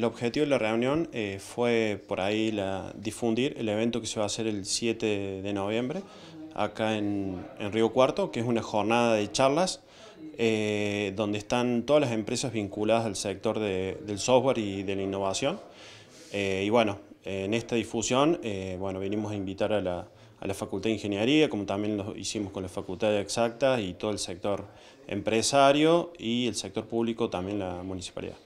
el objetivo de la reunión eh, fue por ahí difundir el evento que se va a hacer el 7 de noviembre acá en, Río Cuarto, que es una jornada de charlas eh, donde están todas las empresas vinculadas al sector del software y de la innovación. Eh, y bueno, en esta difusión, bueno, vinimos a invitar a la, a la Facultad de Ingeniería, como también lo hicimos con la Facultad de Exactas y todo el sector empresario y el sector público, también la municipalidad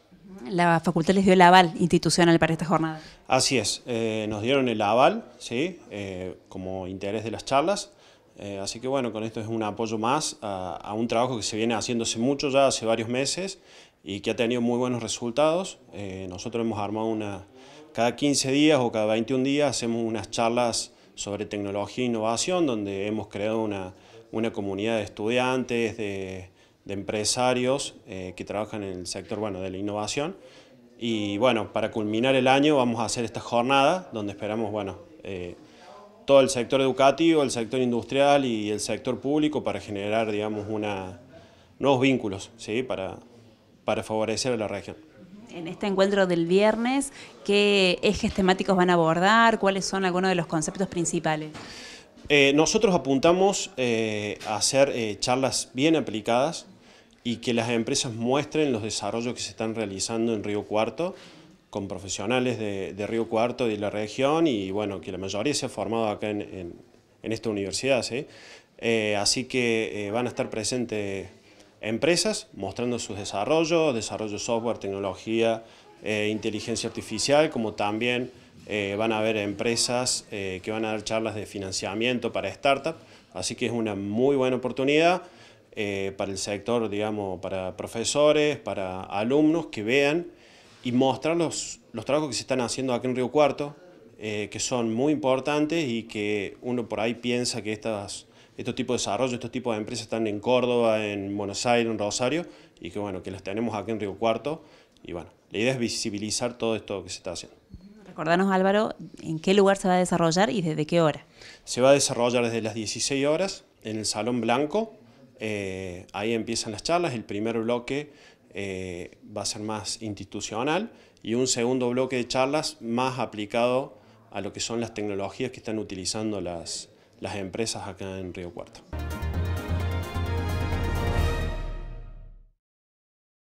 la facultad les dio el aval institucional para esta jornada. Así es, eh, nos dieron el aval, ¿sí? Eh, como interés de las charlas. Eh, así que bueno, con esto es un apoyo más a, un trabajo que se viene haciéndose mucho ya hace varios meses y que ha tenido muy buenos resultados. nosotros hemos armado una, cada 15 días o cada 21 días hacemos unas charlas sobre tecnología e innovación donde hemos creado una, una comunidad de estudiantes, de de empresarios eh, que trabajan en el sector bueno, de la innovación. Y bueno, para culminar el año vamos a hacer esta jornada donde esperamos bueno, eh, todo el sector educativo, el sector industrial y el sector público para generar digamos, una, nuevos vínculos ¿sí? para, para favorecer a la región. En este encuentro del viernes, ¿qué ejes temáticos van a abordar? ¿Cuáles son algunos de los conceptos principales? Eh, nosotros apuntamos a hacer charlas bien aplicadas, y que las empresas muestren los desarrollos que se están realizando en Río Cuarto con profesionales de, Río Cuarto y de la región y bueno, que la mayoría se ha formado acá en, esta universidad. Eh, así que eh, van a estar presentes empresas mostrando sus desarrollos, desarrollo software, tecnología, eh, inteligencia artificial, como también van a haber empresas que van a dar charlas de financiamiento para startups. Así que es una muy buena oportunidad. Eh, para el sector, digamos, para profesores, para alumnos que vean y mostrar los, los trabajos que se están haciendo aquí en Río Cuarto, eh, que son muy importantes y que uno por ahí piensa que estas, estos tipos de desarrollos, estos tipos de empresas están en Córdoba, en Buenos Aires, en Rosario, y que bueno, que las tenemos aquí en Río Cuarto. Y bueno, la idea es visibilizar todo esto que se está haciendo. Recordanos, Álvaro, en qué lugar se va a desarrollar y desde qué hora. Se va a desarrollar desde las 16 horas en el Salón Blanco, eh, ahí empiezan las charlas. El primer bloque eh, va a ser más institucional y un segundo bloque de charlas más aplicado a lo que son las tecnologías que están utilizando las, las empresas acá en Río Cuarto.